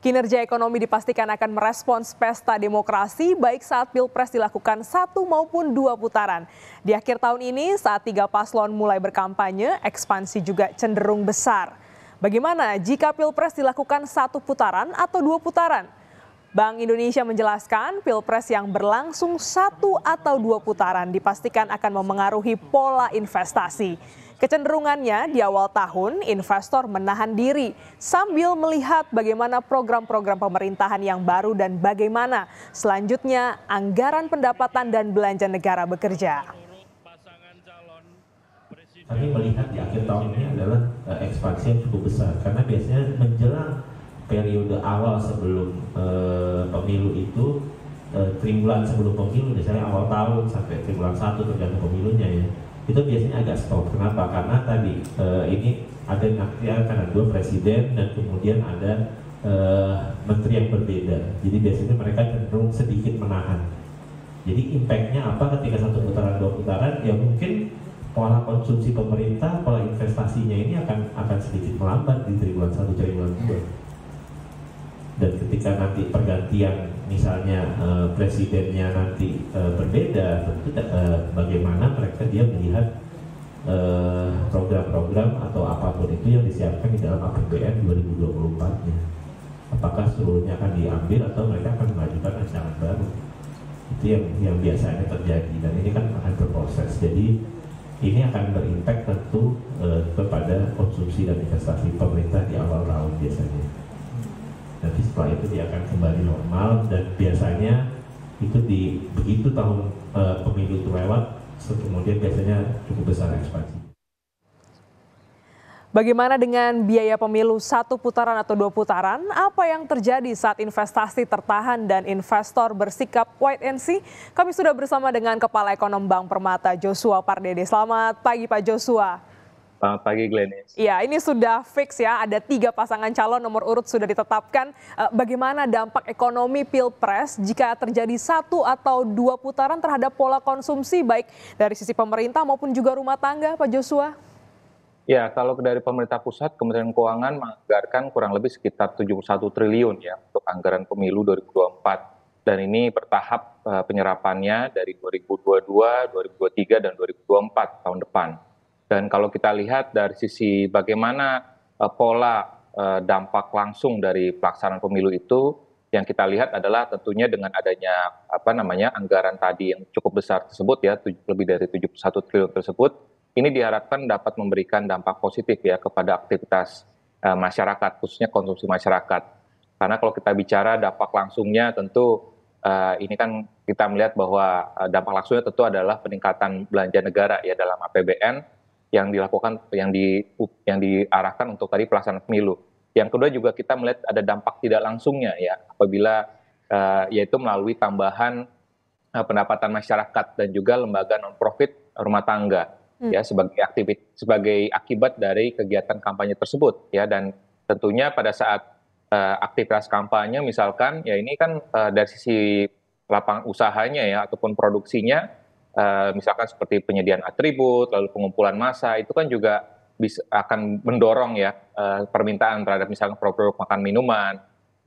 Kinerja ekonomi dipastikan akan merespons pesta demokrasi baik saat Pilpres dilakukan satu maupun dua putaran. Di akhir tahun ini saat tiga paslon mulai berkampanye, ekspansi juga cenderung besar. Bagaimana jika Pilpres dilakukan satu putaran atau dua putaran? Bank Indonesia menjelaskan pilpres yang berlangsung satu atau dua putaran dipastikan akan memengaruhi pola investasi. Kecenderungannya di awal tahun investor menahan diri sambil melihat bagaimana program-program pemerintahan yang baru dan bagaimana selanjutnya anggaran pendapatan dan belanja negara bekerja. Kami melihat di akhir tahun ini adalah eh, ekspansi yang cukup besar karena biasanya menjelang periode awal sebelum e, pemilu itu e, triwulan sebelum pemilu misalnya awal tahun sampai triwulan satu tergantung pemilunya ya itu biasanya agak stop kenapa karena tadi e, ini ada nanti karena dua presiden dan kemudian ada e, menteri yang berbeda jadi biasanya mereka cenderung sedikit menahan jadi impactnya apa ketika satu putaran dua putaran ya mungkin pola konsumsi pemerintah, pola investasinya ini akan akan sedikit melambat di triwulan satu, triwulan dua dan ketika nanti pergantian misalnya uh, presidennya nanti uh, berbeda tentu uh, bagaimana mereka dia melihat program-program uh, atau apapun itu yang disiapkan di dalam APBN 2024 nya apakah seluruhnya akan diambil atau mereka akan mengajukan rancangan baru itu yang yang biasanya terjadi dan ini kan akan berproses jadi ini akan berimpact tentu uh, kepada konsumsi dan investasi pemerintah itu dia akan kembali normal dan biasanya itu di begitu tahun e, pemilu itu lewat kemudian biasanya cukup besar ekspansi. Bagaimana dengan biaya pemilu satu putaran atau dua putaran? Apa yang terjadi saat investasi tertahan dan investor bersikap wait and see? Kami sudah bersama dengan Kepala Ekonom Bank Permata Joshua Pardede. Selamat pagi Pak Joshua. Selamat pagi Glenis. Ya, ini sudah fix ya, ada tiga pasangan calon nomor urut sudah ditetapkan. Eh, bagaimana dampak ekonomi Pilpres jika terjadi satu atau dua putaran terhadap pola konsumsi baik dari sisi pemerintah maupun juga rumah tangga Pak Joshua? Ya, kalau dari pemerintah pusat, Kementerian Keuangan menganggarkan kurang lebih sekitar 71 triliun ya untuk anggaran pemilu 2024. Dan ini bertahap eh, penyerapannya dari 2022, 2023, dan 2024 tahun depan. Dan kalau kita lihat dari sisi bagaimana uh, pola uh, dampak langsung dari pelaksanaan pemilu itu, yang kita lihat adalah tentunya dengan adanya apa namanya anggaran tadi yang cukup besar tersebut ya lebih dari 71 triliun tersebut, ini diharapkan dapat memberikan dampak positif ya kepada aktivitas uh, masyarakat khususnya konsumsi masyarakat. Karena kalau kita bicara dampak langsungnya tentu uh, ini kan kita melihat bahwa dampak langsungnya tentu adalah peningkatan belanja negara ya dalam APBN yang dilakukan yang di yang diarahkan untuk tadi pelaksanaan pemilu. Yang kedua juga kita melihat ada dampak tidak langsungnya ya apabila uh, yaitu melalui tambahan uh, pendapatan masyarakat dan juga lembaga non profit rumah tangga hmm. ya sebagai aktivit sebagai akibat dari kegiatan kampanye tersebut ya dan tentunya pada saat uh, aktivitas kampanye misalkan ya ini kan uh, dari sisi lapangan usahanya ya ataupun produksinya Eh, misalkan seperti penyediaan atribut, lalu pengumpulan massa itu kan juga bisa, akan mendorong ya uh, permintaan terhadap misalnya produk-produk makan minuman,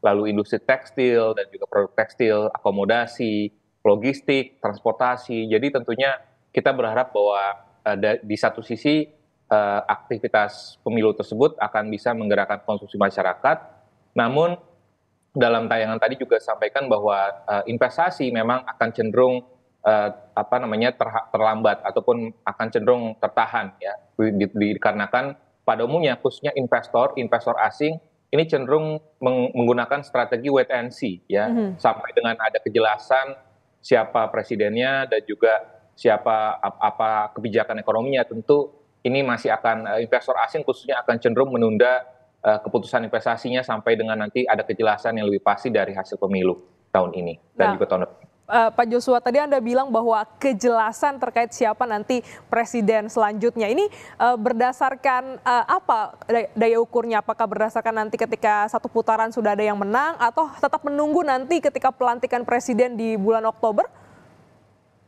lalu industri tekstil dan juga produk tekstil, akomodasi, logistik, transportasi. Jadi tentunya kita berharap bahwa ada eh, di satu sisi uh, aktivitas pemilu tersebut akan bisa menggerakkan konsumsi masyarakat, namun dalam tayangan tadi juga sampaikan bahwa uh, investasi memang akan cenderung uh, apa namanya ter, terlambat ataupun akan cenderung tertahan ya dikarenakan pada umumnya khususnya investor investor asing ini cenderung meng menggunakan strategi wait and see ya mm -hmm. sampai dengan ada kejelasan siapa presidennya dan juga siapa ap apa kebijakan ekonominya tentu ini masih akan eh, investor asing khususnya akan cenderung menunda uh, keputusan investasinya sampai dengan nanti ada kejelasan yang lebih pasti dari hasil pemilu tahun ini dan nah. juga tahun depan uh, Pak Joshua tadi Anda bilang bahwa kejelasan terkait siapa nanti presiden selanjutnya ini uh, berdasarkan uh, apa daya ukurnya? Apakah berdasarkan nanti ketika satu putaran sudah ada yang menang atau tetap menunggu nanti ketika pelantikan presiden di bulan Oktober?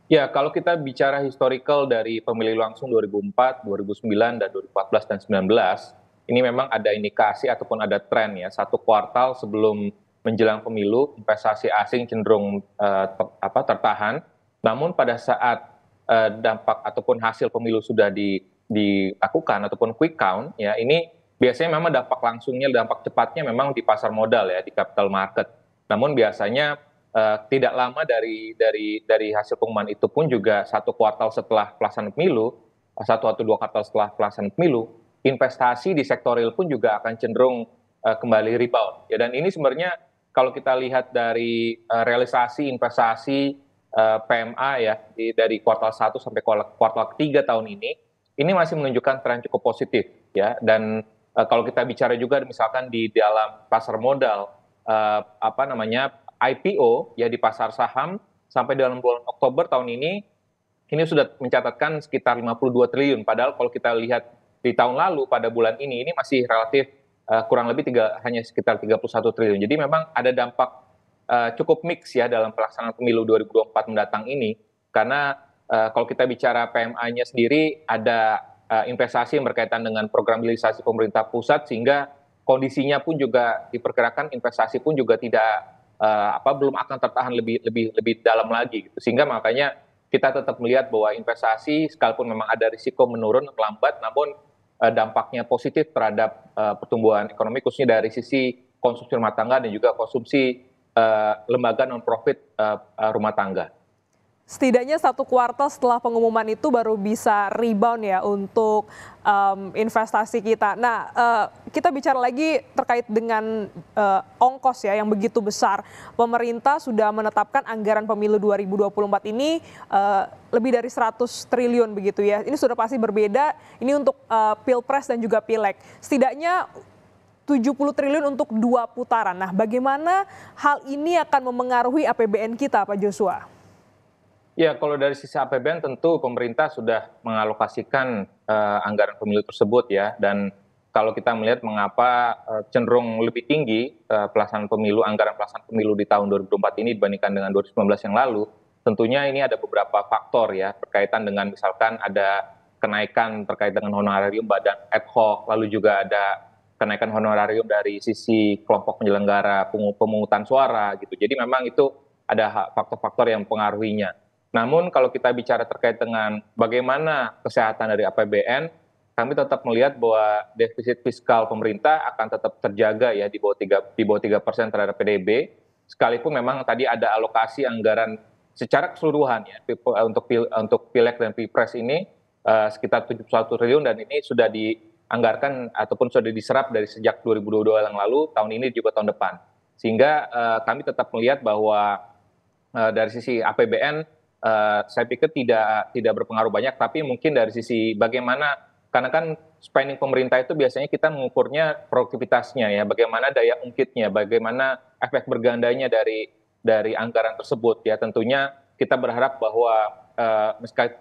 Ya, kalau kita bicara historical dari pemilih langsung 2004, 2009 dan 2014 dan 19, ini memang ada indikasi ataupun ada tren ya, satu kuartal sebelum menjelang pemilu investasi asing cenderung uh, apa, tertahan. Namun pada saat uh, dampak ataupun hasil pemilu sudah di, dilakukan ataupun quick count ya ini biasanya memang dampak langsungnya dampak cepatnya memang di pasar modal ya di capital market. Namun biasanya uh, tidak lama dari dari dari hasil pengumuman itu pun juga satu kuartal setelah pelaksanaan pemilu, satu atau dua kuartal setelah pelaksanaan pemilu, investasi di sektor real pun juga akan cenderung uh, kembali rebound. Ya dan ini sebenarnya kalau kita lihat dari uh, realisasi investasi uh, eh, PMA ya di, dari kuartal 1 sampai kuartal 3 tahun ini ini masih menunjukkan tren cukup positif ya dan uh, kalau kita bicara juga misalkan di dalam pasar modal uh, apa namanya IPO ya di pasar saham sampai dalam bulan Oktober tahun ini ini sudah mencatatkan sekitar 52 triliun padahal kalau kita lihat di tahun lalu pada bulan ini ini masih relatif uh, kurang lebih tiga, hanya sekitar 31 triliun. Jadi memang ada dampak uh, cukup mix ya dalam pelaksanaan pemilu 2024 mendatang ini karena uh, kalau kita bicara PMA-nya sendiri ada uh, investasi yang berkaitan dengan program realisasi pemerintah pusat sehingga kondisinya pun juga diperkirakan investasi pun juga tidak uh, apa belum akan tertahan lebih lebih lebih dalam lagi gitu. Sehingga makanya kita tetap melihat bahwa investasi sekalipun memang ada risiko menurun melambat, namun Eh, dampaknya positif terhadap eh, pertumbuhan ekonomi khususnya dari sisi konsumsi rumah tangga dan juga konsumsi eh, lembaga non profit rumah tangga setidaknya satu kuartal setelah pengumuman itu baru bisa rebound ya untuk um, investasi kita. Nah, uh, kita bicara lagi terkait dengan uh, ongkos ya yang begitu besar. Pemerintah sudah menetapkan anggaran pemilu 2024 ini uh, lebih dari 100 triliun begitu ya. Ini sudah pasti berbeda. Ini untuk uh, pilpres dan juga pileg. Setidaknya 70 triliun untuk dua putaran. Nah, bagaimana hal ini akan memengaruhi APBN kita, Pak Joshua? Ya, kalau dari sisi APBN tentu pemerintah sudah mengalokasikan uh, anggaran pemilu tersebut ya dan kalau kita melihat mengapa uh, cenderung lebih tinggi uh, pelaksanaan pemilu anggaran pelaksanaan pemilu di tahun 2024 ini dibandingkan dengan 2019 yang lalu, tentunya ini ada beberapa faktor ya berkaitan dengan misalkan ada kenaikan terkait dengan honorarium badan ad hoc, lalu juga ada kenaikan honorarium dari sisi kelompok penyelenggara pemungutan suara gitu. Jadi memang itu ada faktor-faktor yang pengaruhinya. Namun kalau kita bicara terkait dengan bagaimana kesehatan dari APBN, kami tetap melihat bahwa defisit fiskal pemerintah akan tetap terjaga ya di bawah 3 di bawah 3% terhadap PDB. Sekalipun memang tadi ada alokasi anggaran secara keseluruhan ya eh, untuk pil, untuk Pileg dan Pilpres ini uh, sekitar 71 triliun dan ini sudah dianggarkan ataupun sudah diserap dari sejak 2022 yang lalu, tahun ini juga tahun depan. Sehingga uh, kami tetap melihat bahwa uh, dari sisi APBN Eh, saya pikir tidak tidak berpengaruh banyak tapi mungkin dari sisi bagaimana karena kan spending pemerintah itu biasanya kita mengukurnya produktivitasnya ya bagaimana daya ungkitnya bagaimana efek bergandanya dari dari anggaran tersebut ya tentunya kita berharap bahwa uh,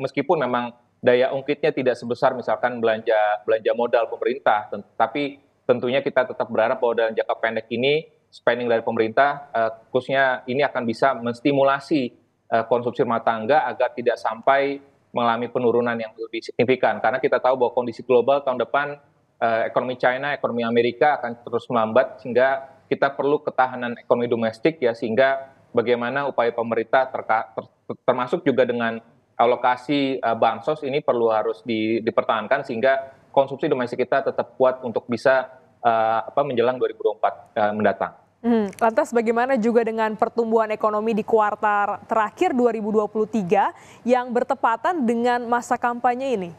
meskipun memang daya ungkitnya tidak sebesar misalkan belanja belanja modal pemerintah tapi tentunya kita tetap berharap bahwa dalam jangka pendek ini spending dari pemerintah uh, khususnya ini akan bisa menstimulasi Eh, konsumsi rumah tangga agar tidak sampai mengalami penurunan yang lebih signifikan. Karena kita tahu bahwa kondisi global tahun depan eh, ekonomi China, ekonomi Amerika akan terus melambat sehingga kita perlu ketahanan ekonomi domestik ya sehingga bagaimana upaya pemerintah terka, ter, termasuk juga dengan alokasi uh, bansos ini perlu harus di, dipertahankan sehingga konsumsi domestik kita tetap kuat untuk bisa uh, apa menjelang 2024 uh, mendatang. Hmm, lantas bagaimana juga dengan pertumbuhan ekonomi di kuartal terakhir 2023 yang bertepatan dengan masa kampanye ini?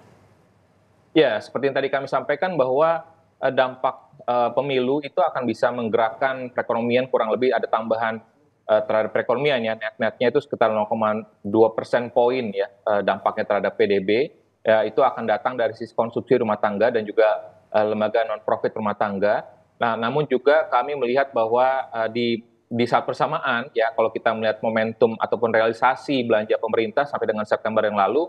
Ya, seperti yang tadi kami sampaikan bahwa eh, dampak uh, pemilu itu akan bisa menggerakkan perekonomian kurang lebih ada tambahan uh, terhadap perekonomian ya net-netnya itu sekitar 0,2 persen poin ya uh, dampaknya terhadap PDB ya, itu akan datang dari sisi konsumsi rumah tangga dan juga uh, lembaga non profit rumah tangga Nah, namun juga kami melihat bahwa uh, di di saat persamaan ya kalau kita melihat momentum ataupun realisasi belanja pemerintah sampai dengan September yang lalu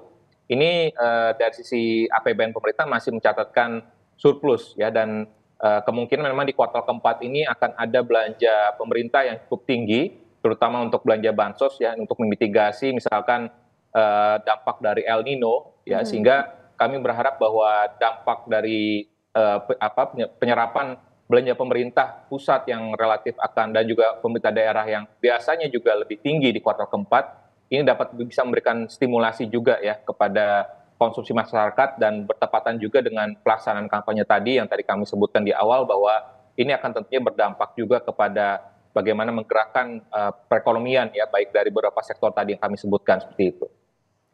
ini uh, dari sisi APBN pemerintah masih mencatatkan surplus ya dan uh, kemungkinan memang di kuartal keempat ini akan ada belanja pemerintah yang cukup tinggi terutama untuk belanja bansos ya untuk memitigasi misalkan uh, dampak dari El Nino ya hmm. sehingga kami berharap bahwa dampak dari uh, apa penyerapan belanja pemerintah pusat yang relatif akan dan juga pemerintah daerah yang biasanya juga lebih tinggi di kuartal keempat ini dapat bisa memberikan stimulasi juga ya kepada konsumsi masyarakat dan bertepatan juga dengan pelaksanaan kampanye tadi yang tadi kami sebutkan di awal bahwa ini akan tentunya berdampak juga kepada bagaimana menggerakkan uh, perekonomian ya baik dari beberapa sektor tadi yang kami sebutkan seperti itu.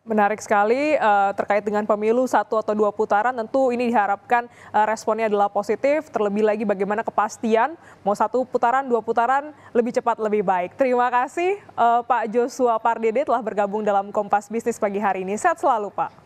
Menarik sekali uh, terkait dengan pemilu satu atau dua putaran tentu ini diharapkan uh, responnya adalah positif terlebih lagi bagaimana kepastian mau satu putaran dua putaran lebih cepat lebih baik. Terima kasih uh, Pak Joshua Pardede telah bergabung dalam Kompas Bisnis pagi hari ini. Sehat selalu Pak.